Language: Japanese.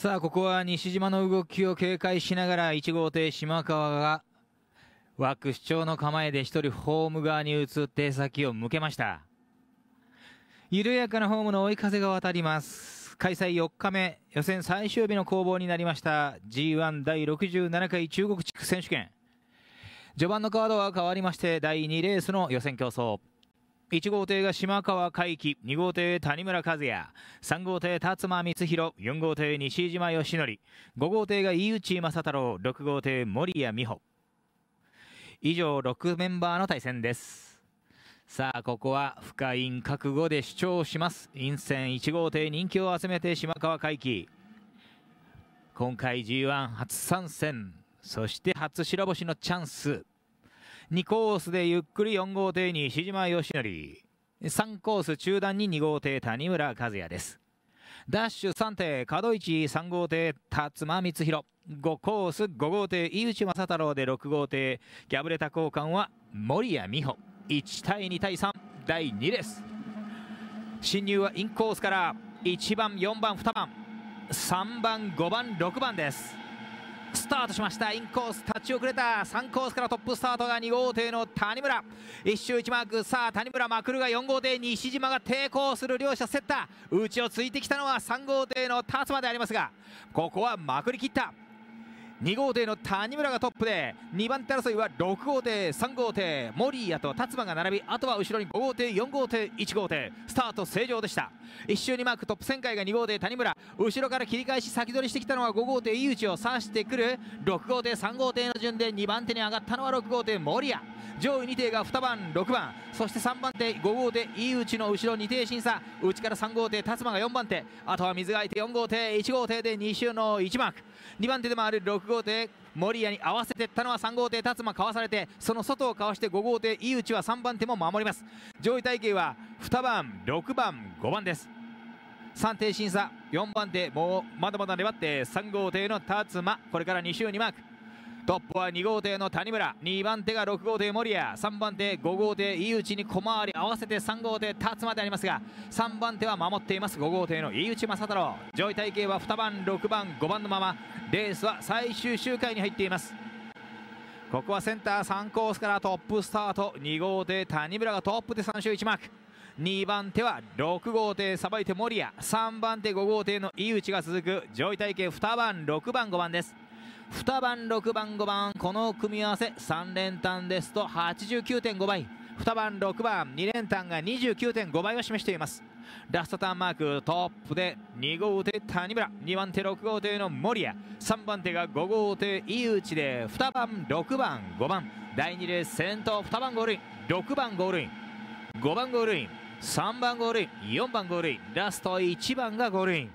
さあ、ここは西島の動きを警戒しながら、1号艇島川が、枠主張の構えで1人ホーム側に移って先を向けました。緩やかなホームの追い風が渡ります。開催4日目、予選最終日の攻防になりました。G1 第67回中国地区選手権。序盤のカードは変わりまして、第2レースの予選競争。1号艇が島川海輝2号艇谷村和也3号艇辰馬光弘4号艇西島義則5号艇が井内正太郎6号艇守谷美穂以上6メンバーの対戦ですさあここは深印覚悟で主張します陰線1号艇人気を集めて島川海輝今回 G1 初参戦そして初白星のチャンス2コースでゆっくり4号艇に石島義則3コース中段に2号艇谷村和也ですダッシュ3艇門市3号艇辰間光弘5コース5号艇井内正太郎で6号艇ギャブレタ交換は守谷美穂1対2対3第2です進入はインコースから1番4番2番3番5番6番ですスタートしましたインコース立ち遅れた3コースからトップスタートが2号艇の谷村1周1マークさあ谷村まくるが4号艇西島が抵抗する両者競った内をついてきたのは3号艇の達馬でありますがここはまくりきった2号艇の谷村がトップで2番手争いは6号艇3号艇守谷と達馬が並びあとは後ろに5号艇4号艇1号艇スタート正常でした1周にマークトップ旋回が2号艇谷村後ろから切り返し先取りしてきたのは5号艇井内を指してくる6号艇3号艇の順で2番手に上がったのは6号艇守谷上位2艇が2番6番そして3番手5号艇井内の後ろ2艇審査内から3号艇達馬が4番手あとは水が空いて4号艇1号艇で2周の1マーク2番手で回る6号艇守谷に合わせていったのは3号艇辰馬かわされてその外をかわして5号艇井内は3番手も守ります上位体系は2番6番5番です3艇審査4番手もうまだまだ粘って3号艇の辰馬これから2周にマークトップは2号艇の谷村2番手が6号艇守谷3番手5号艇井内に小回り合わせて3号艇立つまでありますが3番手は守っています5号艇の井内正太郎上位体系は2番6番5番のままレースは最終周回に入っていますここはセンター3コースからトップスタート2号艇谷村がトップで3周1マーク2番手は6号艇さばいて守谷3番手5号艇の井内が続く上位体系2番6番5番です2番6番5番この組み合わせ3連単ですと89.5倍2番6番2連単が29.5倍を示していますラストターンマークトップで2号手谷村2番手6号手の守谷3番手が5号手井内で2番6番5番第2レース先頭2番ゴールイン6番ゴールイン5番ゴールイン3番ゴールイン4番ゴールインラスト1番がゴールイン